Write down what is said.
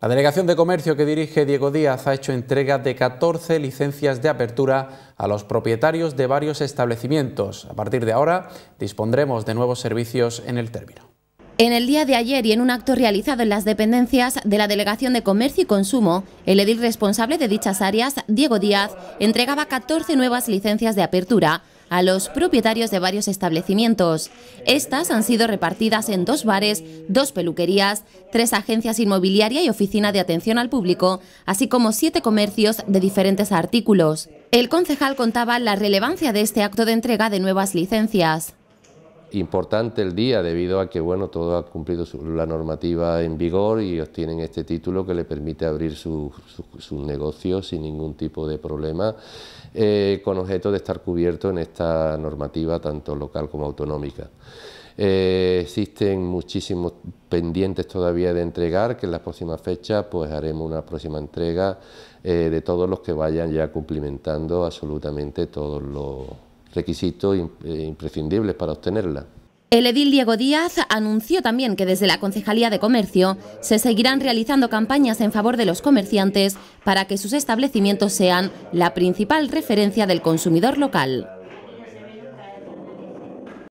La Delegación de Comercio que dirige Diego Díaz ha hecho entrega de 14 licencias de apertura a los propietarios de varios establecimientos. A partir de ahora dispondremos de nuevos servicios en el término. En el día de ayer y en un acto realizado en las dependencias de la Delegación de Comercio y Consumo, el edil responsable de dichas áreas, Diego Díaz, entregaba 14 nuevas licencias de apertura a los propietarios de varios establecimientos. Estas han sido repartidas en dos bares, dos peluquerías, tres agencias inmobiliaria y oficina de atención al público, así como siete comercios de diferentes artículos. El concejal contaba la relevancia de este acto de entrega de nuevas licencias importante el día debido a que bueno todo ha cumplido la normativa en vigor y obtienen este título que le permite abrir sus su, su negocios sin ningún tipo de problema eh, con objeto de estar cubierto en esta normativa tanto local como autonómica. Eh, existen muchísimos pendientes todavía de entregar, que en las próximas fechas pues haremos una próxima entrega eh, de todos los que vayan ya cumplimentando absolutamente todos los requisitos eh, imprescindibles para obtenerla. El edil Diego Díaz anunció también que desde la Concejalía de Comercio se seguirán realizando campañas en favor de los comerciantes para que sus establecimientos sean la principal referencia del consumidor local.